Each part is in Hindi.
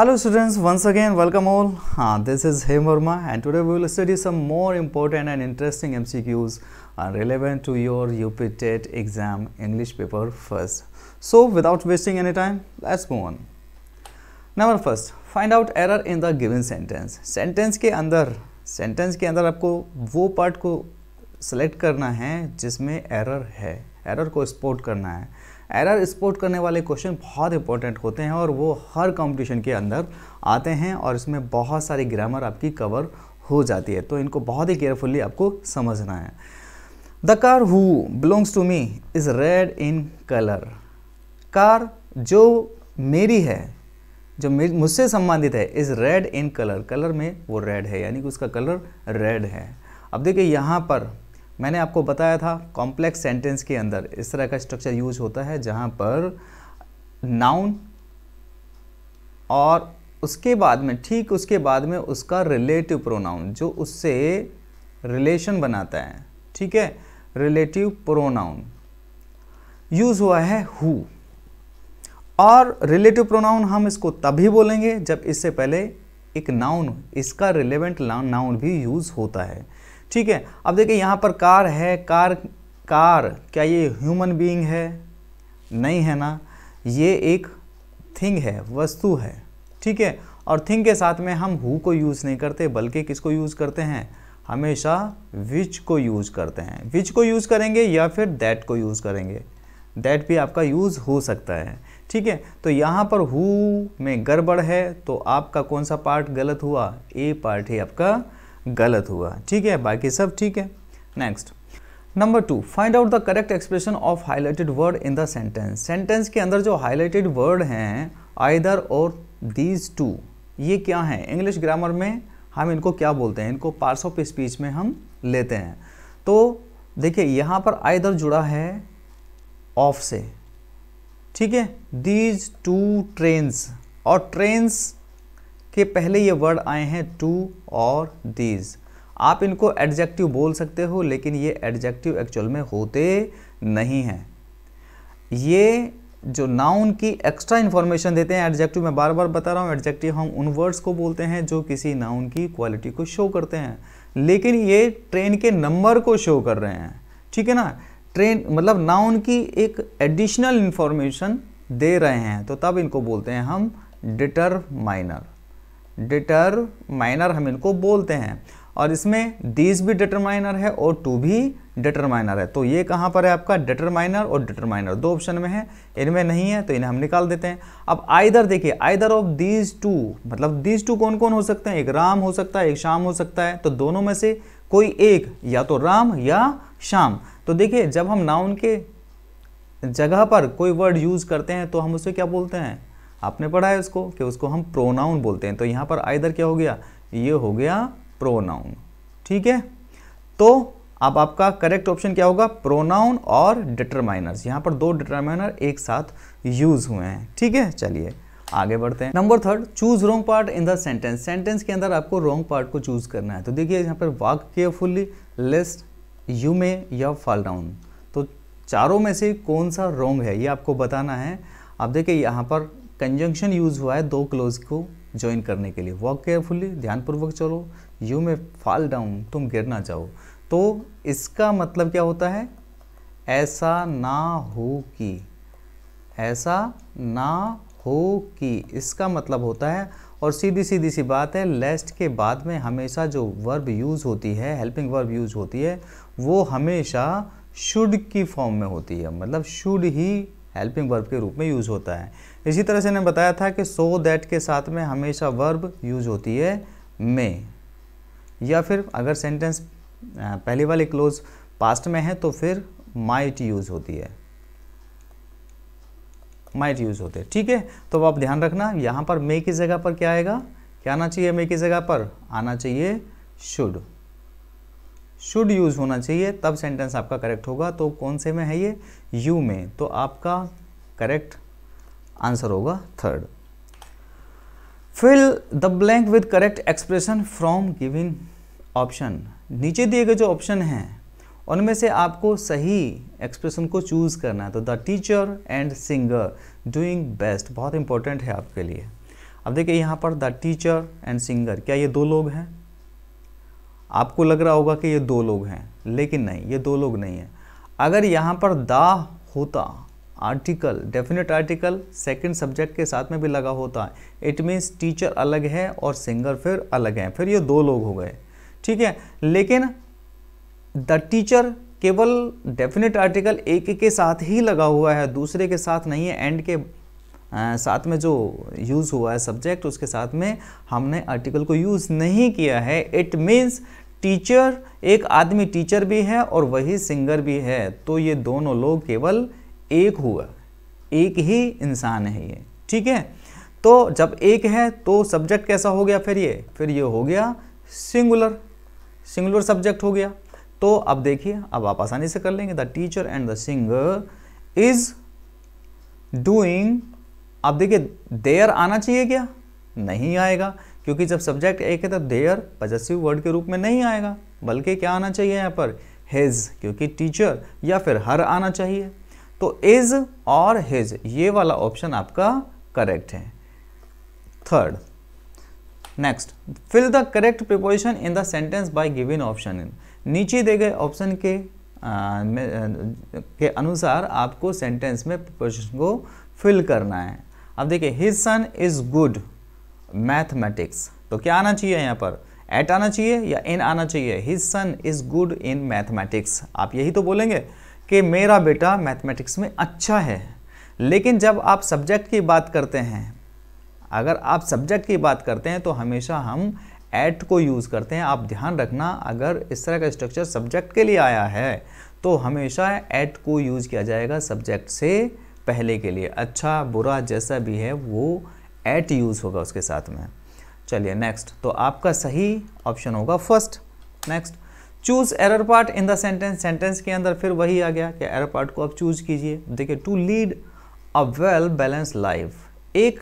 Hello students once again welcome all हाँ this is Hem Verma and today we will study some more important and interesting MCQs relevant to your UP TET exam English paper first so without wasting any time let's move on number first find out error in the given sentence sentence के अंदर सेंटेंस के अंदर आपको वो पार्ट को सेलेक्ट करना है जिसमें एरर है एरर को स्पोर्ट करना है एरर स्पोर्ट करने वाले क्वेश्चन बहुत इंपॉर्टेंट होते हैं और वो हर कॉम्पिटिशन के अंदर आते हैं और इसमें बहुत सारी ग्रामर आपकी कवर हो जाती है तो इनको बहुत ही केयरफुली आपको समझना है the car who belongs to me is red in colour car जो मेरी है जो मुझसे संबंधित है is red in colour colour में वो रेड है यानी कि उसका कलर रेड है अब देखिए यहाँ पर मैंने आपको बताया था कॉम्प्लेक्स सेंटेंस के अंदर इस तरह का स्ट्रक्चर यूज होता है जहाँ पर नाउन और उसके बाद में ठीक उसके बाद में उसका रिलेटिव प्रोनाउन जो उससे रिलेशन बनाता है ठीक है रिलेटिव प्रोनाउन यूज हुआ है हु और रिलेटिव प्रोनाउन हम इसको तभी बोलेंगे जब इससे पहले एक नाउन इसका रिलेवेंट नाउन भी यूज़ होता है ठीक है अब देखिए यहाँ पर कार है कार कार क्या ये ह्यूमन बीइंग है नहीं है ना ये एक थिंग है वस्तु है ठीक है और थिंग के साथ में हम हु को यूज़ नहीं करते बल्कि किसको यूज़ करते हैं हमेशा विच को यूज़ करते हैं विच को यूज़ करेंगे या फिर दैट को यूज़ करेंगे दैट भी आपका यूज़ हो सकता है ठीक है तो यहाँ पर हु में गड़बड़ है तो आपका कौन सा पार्ट गलत हुआ ए पार्ट ही आपका गलत हुआ ठीक है बाकी सब ठीक है next number two find out the correct expression of highlighted word in the sentence sentence के अंदर जो हाईलाइटेड वर्ड हैं आइदर और दीज टू ये क्या हैं इंग्लिश ग्रामर में हम इनको क्या बोलते हैं इनको पार्स ऑफ स्पीच में हम लेते हैं तो देखिए यहाँ पर आइदर जुड़ा है ऑफ से ठीक है दीज टू ट्रेन्स और ट्रेन्स के पहले ये वर्ड आए हैं टू और दीज आप इनको एडजेक्टिव बोल सकते हो लेकिन ये एडजेक्टिव एक्चुअल में होते नहीं हैं ये जो नाउन की एक्स्ट्रा इन्फॉर्मेशन देते हैं एडजेक्टिव मैं बार बार बता रहा हूँ एडजेक्टिव हम उन वर्ड्स को बोलते हैं जो किसी नाउन की क्वालिटी को शो करते हैं लेकिन ये ट्रेन के नंबर को शो कर रहे हैं ठीक है ना ट्रेन मतलब नाउन की एक एडिशनल इन्फॉर्मेशन दे रहे हैं तो तब इनको बोलते हैं हम डिटर माइनर डिटरमाइनर हम इनको बोलते हैं और इसमें दीज भी डिटरमाइनर है और टू भी डिटरमाइनर है तो ये कहाँ पर है आपका डिटरमाइनर और डिटरमाइनर दो ऑप्शन में है इनमें नहीं है तो इन्हें हम निकाल देते हैं अब आइधर देखिए आइधर ऑफ दीज टू मतलब दीज टू कौन कौन हो सकते हैं एक राम हो सकता है एक शाम हो सकता है तो दोनों में से कोई एक या तो राम या शाम तो देखिए जब हम नाउन के जगह पर कोई वर्ड यूज़ करते हैं तो हम उसे क्या बोलते हैं आपने पढ़ा है उसको कि उसको हम प्रोनाउन बोलते हैं तो यहाँ पर आइधर क्या हो गया ये हो गया प्रोनाउन ठीक है तो अब आपका करेक्ट ऑप्शन क्या होगा प्रोनाउन और डिटरमाइनर्स यहाँ पर दो डिटरमाइनर एक साथ यूज हुए हैं ठीक है चलिए आगे बढ़ते हैं number third choose wrong part in the sentence sentence के अंदर आपको रॉन्ग पार्ट को चूज करना है तो देखिए यहाँ पर walk carefully lest you may या फॉल डाउन तो चारों में से कौन सा रॉन्ग है ये आपको बताना है आप देखिए यहाँ पर कंजंक्शन यूज हुआ है दो क्लोज को ज्वाइन करने के लिए वॉक केयरफुली ध्यानपूर्वक चलो यू में फॉल डाउन तुम गिरना चाहो तो इसका मतलब क्या होता है ऐसा ना हो कि ऐसा ना हो कि इसका मतलब होता है और सीधी सीधी सी बात है लेस्ट के बाद में हमेशा जो वर्ब यूज़ होती है हेल्पिंग वर्ब यूज़ होती है वो हमेशा शुड की फॉर्म में होती है मतलब शुड ही हेल्पिंग वर्ब के रूप में यूज़ होता है इसी तरह से इन्हें बताया था कि सो so दैट के साथ में हमेशा वर्ब यूज होती है मे या फिर अगर सेंटेंस पहली वाले क्लोज पास्ट में है तो फिर माइट यूज होती है माइट यूज होते हैं ठीक है तो आप ध्यान रखना यहाँ पर मे की जगह पर क्या आएगा क्या आना चाहिए मे की जगह पर आना चाहिए शुड शुड यूज़ होना चाहिए तब सेंटेंस आपका करेक्ट होगा तो कौन से में है ये यू में तो आपका करेक्ट आंसर होगा third fill the blank with correct expression from given option नीचे दिए गए जो ऑप्शन हैं उनमें से आपको सही एक्सप्रेशन को चूज़ करना है तो the teacher and singer doing best बहुत इंपॉर्टेंट है आपके लिए अब देखिए यहाँ पर द टीचर एंड सिंगर क्या ये दो लोग हैं आपको लग रहा होगा कि ये दो लोग हैं लेकिन नहीं ये दो लोग नहीं हैं अगर यहाँ पर दा होता article definite article second subject के साथ में भी लगा होता है इट मीन्स टीचर अलग है और सिंगर फिर अलग है फिर ये दो लोग हो गए ठीक है लेकिन द टीचर केवल डेफिनेट आर्टिकल एक के साथ ही लगा हुआ है दूसरे के साथ नहीं है एंड के आ, साथ में जो यूज़ हुआ है सब्जेक्ट उसके साथ में हमने आर्टिकल को यूज़ नहीं किया है इट मीन्स टीचर एक आदमी टीचर भी है और वही सिंगर भी है तो ये दोनों लोग केवल एक हुआ एक ही इंसान है ये ठीक है तो जब एक है तो सब्जेक्ट कैसा हो गया फिर ये फिर ये हो गया सिंगुलर सिंगुलर सब्जेक्ट हो गया तो अब देखिए अब आप आसानी से कर लेंगे the teacher and the singer is doing अब देखिए देयर आना चाहिए क्या नहीं आएगा क्योंकि जब सब्जेक्ट एक है तो देयर पजेसिव वर्ड के रूप में नहीं आएगा बल्कि क्या आना चाहिए यहाँ पर हिज क्योंकि टीचर या फिर हर आना चाहिए तो इज और हिज ये वाला ऑप्शन आपका करेक्ट है third next fill the correct preposition in the sentence by given option in नीचे दिए गए ऑप्शन के आ, के अनुसार आपको सेंटेंस में प्रिपोजिशन को फिल करना है अब देखिए his son is good mathematics तो क्या आना चाहिए यहाँ पर एट आना चाहिए या इन आना चाहिए his son is good in mathematics आप यही तो बोलेंगे कि मेरा बेटा मैथमेटिक्स में अच्छा है लेकिन जब आप सब्जेक्ट की बात करते हैं अगर आप सब्जेक्ट की बात करते हैं तो हमेशा हम एट को यूज़ करते हैं आप ध्यान रखना अगर इस तरह का स्ट्रक्चर सब्जेक्ट के लिए आया है तो हमेशा एट को यूज़ किया जाएगा सब्जेक्ट से पहले के लिए अच्छा बुरा जैसा भी है वो एट यूज़ होगा उसके साथ में चलिए नेक्स्ट तो आपका सही ऑप्शन होगा first next choose error part in the sentence sentence के अंदर फिर वही आ गया कि एरर पार्ट को आप चूज़ कीजिए देखिए to lead a well balance life एक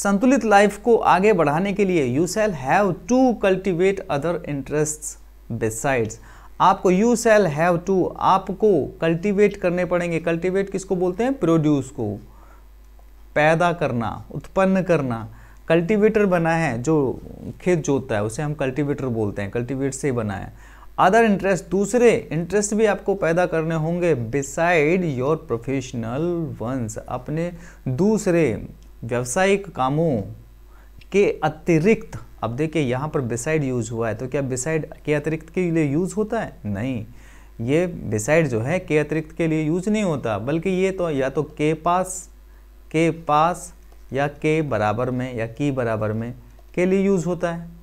संतुलित लाइफ को आगे बढ़ाने के लिए you shall have to cultivate other interest besides आपको यू सेल हैव टू आपको कल्टिवेट करने पड़ेंगे कल्टिवेट किसको बोलते हैं प्रोड्यूस को पैदा करना उत्पन्न करना कल्टीवेटर बना है जो खेत जोतता है उसे हम कल्टीवेटर बोलते हैं कल्टीवेट से बना है अदर इंटरेस्ट दूसरे इंटरेस्ट भी आपको पैदा करने होंगे बिसाइड योर प्रोफेशनल वंस अपने दूसरे व्यावसायिक कामों के अतिरिक्त अब देखिए यहाँ पर बिसाइड यूज हुआ है तो क्या बिसाइड के अतिरिक्त के लिए यूज होता है नहीं ये बिसाइड जो है के अतिरिक्त के लिए यूज नहीं होता बल्कि ये तो या तो के पास के पास या के बराबर में या की बराबर में के लिए यूज होता है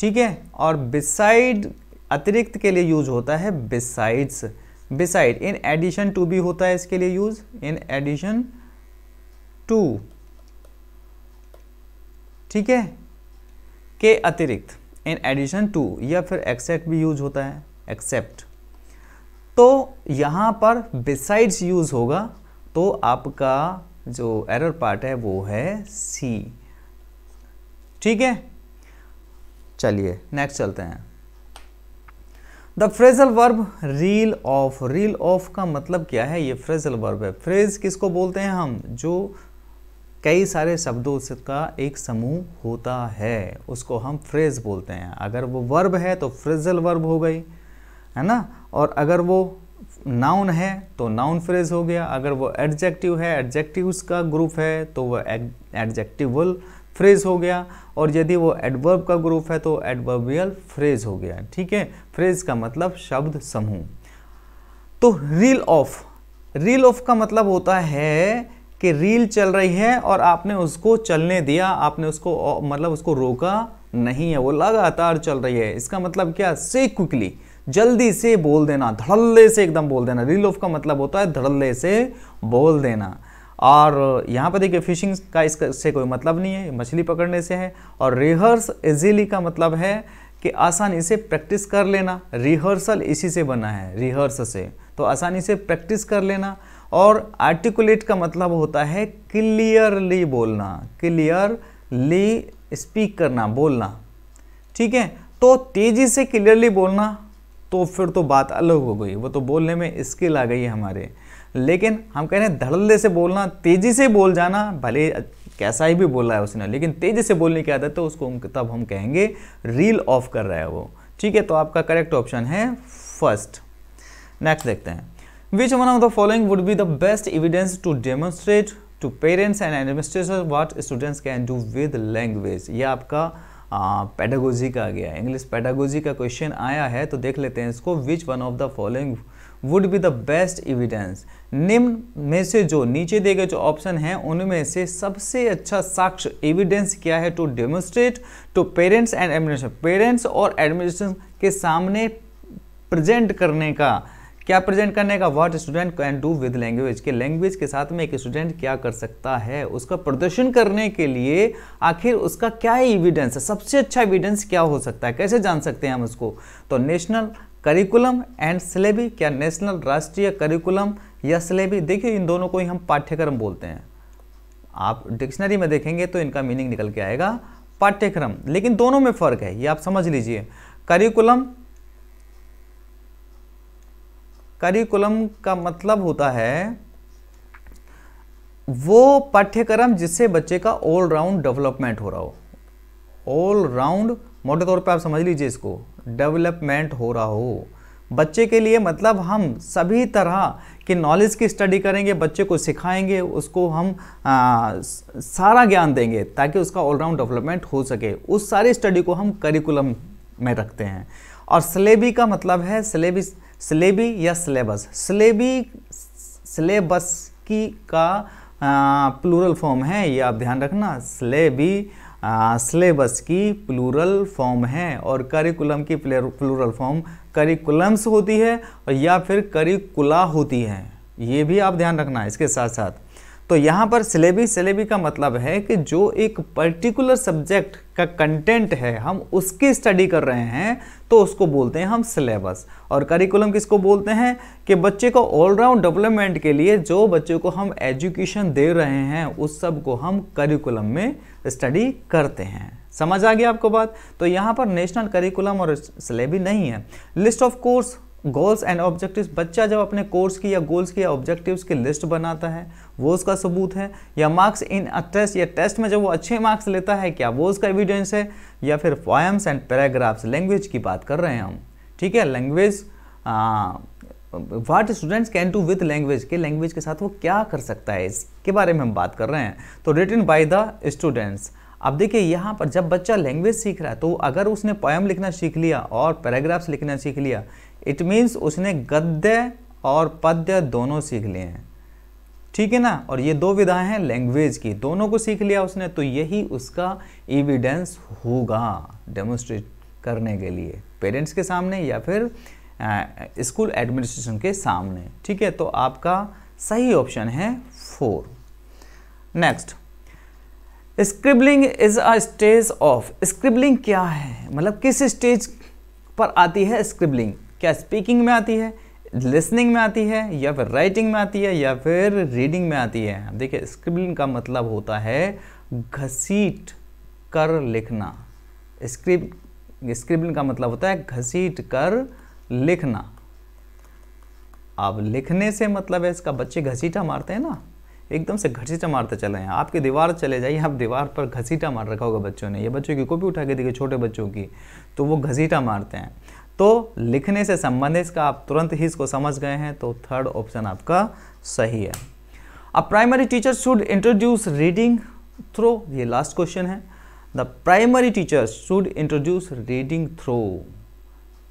ठीक है और बिसाइड अतिरिक्त के लिए यूज होता है besides beside in addition to भी होता है इसके लिए यूज इन एडिशन टू ठीक है के अतिरिक्त इन एडिशन टू या फिर एक्सेप्ट भी यूज होता है एक्सेप्ट तो यहां पर बिसाइड्स यूज होगा तो आपका जो एरर पार्ट है वो है सी ठीक है चलिए नेक्स्ट चलते हैं the phrasal verb reel off reel off का मतलब क्या है ये फ्रेजल वर्ब है फ्रेज किसको बोलते हैं हम जो कई सारे शब्दों से का एक समूह होता है उसको हम फ्रेज बोलते हैं अगर वो वर्ब है तो फ्रेजल वर्ब हो गई है ना और अगर वो नाउन है तो नाउन फ्रेज हो गया अगर वो एडजेक्टिव है एडजेक्टिव्स का ग्रुप है तो वह एडजेक्टिवल फ्रेज हो गया और यदि वो एडवर्ब का ग्रुप है तो एडवर्बियल फ्रेज हो गया ठीक है फ्रेज का मतलब शब्द समूह तो रील ऑफ रील ऑफ का मतलब होता है कि रील चल रही है और आपने उसको चलने दिया आपने उसको मतलब उसको रोका नहीं है वो लगातार चल रही है इसका मतलब क्या से क्विकली जल्दी से बोल देना धड़ल्ले से एकदम बोल देना रील ऑफ का मतलब होता है धड़ल्ले से बोल देना और यहाँ पर देखिए फिशिंग का इससे कोई मतलब नहीं है मछली पकड़ने से है और रिहर्स इजीली का मतलब है कि आसानी से प्रैक्टिस कर लेना रिहर्सल इसी से बना है रिहर्स से तो आसानी से प्रैक्टिस कर लेना और आर्टिकुलेट का मतलब होता है क्लियरली बोलना क्लियरली स्पीक करना बोलना ठीक है तो तेज़ी से क्लियरली बोलना तो फिर तो बात अलग हो गई वो तो बोलने में स्किल आ गई है हमारे लेकिन हम कह रहे हैं धड़ल्ले से बोलना तेज़ी से बोल जाना भले कैसा ही भी बोला है उसने लेकिन तेज़ी से बोलने की आदत है तो उसको तब हम कहेंगे रील ऑफ कर रहा है वो ठीक है तो आपका करेक्ट ऑप्शन है फर्स्ट नेक्स्ट देखते हैं which one of the following would be the best evidence to demonstrate to parents and administrator what students can do with language ये आपका पैडागोजी का आ गया इंग्लिश पैडागोजी का क्वेश्चन आया है तो देख लेते हैं इसको which one of the following would be the best evidence निम्न में से जो नीचे दिए गए जो ऑप्शन हैं उनमें से सबसे अच्छा साक्ष्य एविडेंस क्या है to demonstrate to parents and administration parents और एडमिनिस्ट्रेशन के सामने प्रेजेंट करने का क्या प्रेजेंट करने का what student can do with language के लैंग्वेज के साथ में एक स्टूडेंट क्या कर सकता है उसका प्रदर्शन करने के लिए आखिर उसका क्या एविडेंस है सबसे अच्छा एविडेंस क्या हो सकता है कैसे जान सकते हैं हम उसको तो नेशनल करिकुलम एंड सिलेबी क्या नेशनल राष्ट्रीय करिकुलम या सिलेबी देखिए इन दोनों को ही हम पाठ्यक्रम बोलते हैं आप डिक्शनरी में देखेंगे तो इनका मीनिंग निकल के आएगा पाठ्यक्रम लेकिन दोनों में फ़र्क है ये आप समझ लीजिए करिकुलम करिकुलम का मतलब होता है वो पाठ्यक्रम जिससे बच्चे का ऑलराउंड डेवलपमेंट हो रहा हो ऑल राउंड मोटे तौर पे आप समझ लीजिए इसको डेवलपमेंट हो रहा हो बच्चे के लिए मतलब हम सभी तरह के नॉलेज की स्टडी करेंगे बच्चे को सिखाएंगे उसको हम आ, सारा ज्ञान देंगे ताकि उसका ऑलराउंड डेवलपमेंट हो सके उस सारी स्टडी को हम करिकुलम में रखते हैं और सलेबी का मतलब है सलेबी स्लेबी या सिलेबस स्लेबी सिलेबस की का प्लूरल फॉर्म है ये आप ध्यान रखना स्लेबी सिलेबस की प्लूरल फॉर्म है और करिकुलम की प्लूरल फॉर्म करिकुलम्स होती है और या फिर करिकुला होती है ये भी आप ध्यान रखना इसके साथ साथ तो यहाँ पर सिलेबी सिलेबी का मतलब है कि जो एक पर्टिकुलर सब्जेक्ट का कंटेंट है हम उसकी स्टडी कर रहे हैं तो उसको बोलते हैं हम सिलेबस और करिकुलम किसको बोलते हैं कि बच्चे को ऑलराउंड डेवलपमेंट के लिए जो बच्चे को हम एजुकेशन दे रहे हैं उस सब को हम करिकुलम में स्टडी करते हैं समझ आ गया आपको बात तो यहाँ पर नेशनल करिकुलम और सिलेबी नहीं है list of course goals and objectives बच्चा जब अपने कोर्स की या गोल्स की या ऑब्जेक्टिव्स की लिस्ट बनाता है वो उसका सबूत है या मार्क्स इन अ टेस्ट या टेस्ट में जब वो अच्छे मार्क्स लेता है क्या वो उसका एविडेंस है या फिर पॉयम्स एंड पैराग्राफ्स लैंग्वेज की बात कर रहे हैं हम ठीक है language what students can do with language के लैंग्वेज के साथ वो क्या कर सकता है इसके बारे में हम बात कर रहे हैं तो रिटर्न बाई द स्टूडेंट्स अब देखिए यहाँ पर जब बच्चा लैंग्वेज सीख रहा है तो अगर उसने पोएम लिखना सीख लिया और पैराग्राफ्स लिखना सीख लिया इट मीन्स उसने गद्य और पद्य दोनों सीख लिए हैं ठीक है ना और ये दो विधाएं हैं लैंग्वेज की दोनों को सीख लिया उसने तो यही उसका एविडेंस होगा डेमोस्ट्रेट करने के लिए पेरेंट्स के सामने या फिर स्कूल एडमिनिस्ट्रेशन के सामने ठीक है तो आपका सही ऑप्शन है four next scribbling is a stage of scribbling क्या है मतलब किस स्टेज पर आती है स्क्रिबलिंग क्या स्पीकिंग में आती है लिसनिंग में आती है या फिर राइटिंग में आती है या फिर रीडिंग में आती है देखिए स्क्रिबलिंग का मतलब होता है घसीट कर लिखना स्क्रिप स्क्रिबलिंग का मतलब होता है घसीट कर लिखना अब लिखने से मतलब है इसका बच्चे घसीटा मारते हैं ना एकदम से घसीटा मारते चले हैं आपकी दीवार चले जाइए आप दीवार पर घसीटा मार रखा होगा बच्चों ने ये बच्चों की कॉपी उठा के देखिए छोटे बच्चों की तो वो घसीटा मारते हैं तो लिखने से संबंधित का आप तुरंत ही इसको समझ गए हैं तो थर्ड ऑप्शन आपका सही है अब primary teacher should introduce reading through ये लास्ट क्वेश्चन है the primary teacher should introduce reading through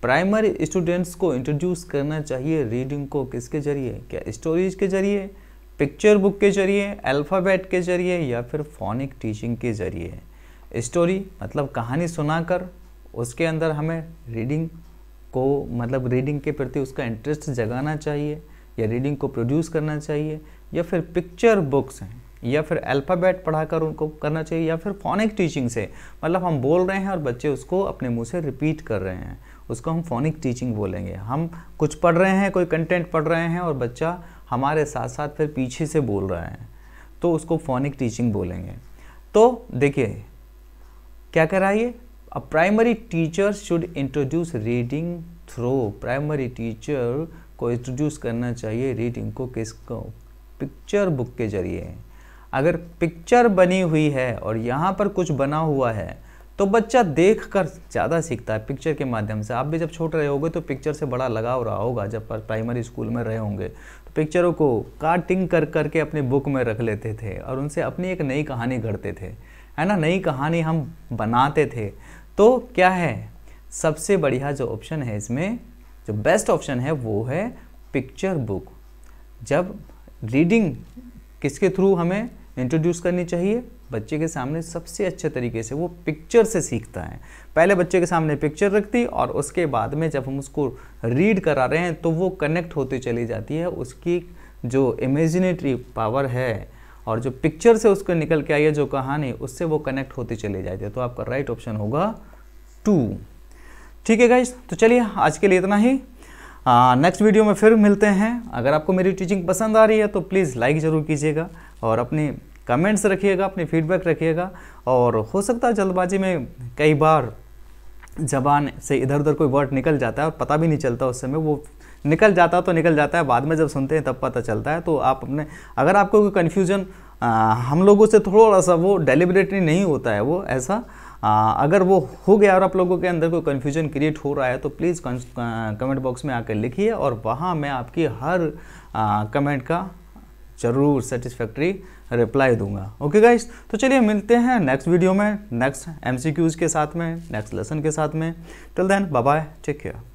primary students को इंट्रोड्यूस करना चाहिए रीडिंग को किसके जरिए क्या स्टोरीज के जरिए पिक्चर बुक के जरिए अल्फ़ाबेट के जरिए या फिर फोनिक टीचिंग के जरिए स्टोरी मतलब कहानी सुनाकर उसके अंदर हमें रीडिंग को मतलब रीडिंग के प्रति उसका इंटरेस्ट जगाना चाहिए या रीडिंग को प्रोड्यूस करना चाहिए या फिर पिक्चर बुक्स हैं या फिर अल्फ़ाबेट पढ़ाकर उनको करना चाहिए या फिर फोनिक टीचिंग से मतलब हम बोल रहे हैं और बच्चे उसको अपने मुंह से रिपीट कर रहे हैं उसको हम फोनिक टीचिंग बोलेंगे हम कुछ पढ़ रहे हैं कोई कंटेंट पढ़ रहे हैं और बच्चा हमारे साथ साथ फिर पीछे से बोल रहा है तो उसको फोनिक टीचिंग बोलेंगे तो देखिए क्या कराइए A primary teacher should introduce reading through. Primary teacher को इंट्रोड्यूस करना चाहिए रीडिंग को किसको पिक्चर बुक के जरिए अगर पिक्चर बनी हुई है और यहाँ पर कुछ बना हुआ है तो बच्चा देख कर ज़्यादा सीखता है पिक्चर के माध्यम से आप भी जब छोटे रहे होंगे तो पिक्चर से बड़ा लगाव रहा होगा जब प्राइमरी स्कूल में रहे होंगे तो पिक्चरों को काटिंग कर करके अपनी बुक में रख लेते थे और उनसे अपनी एक नई कहानी गढ़ते थे है ना नई कहानी हम बनाते थे तो क्या है सबसे बढ़िया जो ऑप्शन है इसमें जो बेस्ट ऑप्शन है वो है पिक्चर बुक जब रीडिंग किसके थ्रू हमें इंट्रोड्यूस करनी चाहिए बच्चे के सामने सबसे अच्छे तरीके से वो पिक्चर से सीखता है पहले बच्चे के सामने पिक्चर रखती और उसके बाद में जब हम उसको रीड करा रहे हैं तो वो कनेक्ट होती चली जाती है उसकी जो इमेजिनेटरी पावर है और जो पिक्चर से उसको निकल के आई है जो कहानी उससे वो कनेक्ट होती चली जाती है तो आपका राइट ऑप्शन होगा टू ठीक है गाइज तो चलिए आज के लिए इतना ही नेक्स्ट वीडियो में फिर मिलते हैं अगर आपको मेरी टीचिंग पसंद आ रही है तो प्लीज़ लाइक ज़रूर कीजिएगा और अपने कमेंट्स रखिएगा अपने फीडबैक रखिएगा और हो सकता है जल्दबाजी में कई बार जबान से इधर उधर कोई वर्ड निकल जाता है और पता भी नहीं चलता उस समय वो निकल जाता तो निकल जाता है बाद में जब सुनते हैं तब पता चलता है तो आप अपने अगर आपको कोई कन्फ्यूजन हम लोगों से थोड़ा सा वो डेलिबरेटली नहीं होता है वो ऐसा आ, अगर वो हो गया और आप लोगों के अंदर कोई कन्फ्यूजन क्रिएट हो रहा है तो प्लीज़ कमेंट बॉक्स में आकर लिखिए और वहाँ मैं आपकी हर आ, कमेंट का ज़रूर सेटिस्फैक्ट्री रिप्लाई दूंगा ओके गाइस तो चलिए मिलते हैं नेक्स्ट वीडियो में नेक्स्ट एमसीक्यूज़ के साथ में नेक्स्ट लेसन के साथ में till then bye take care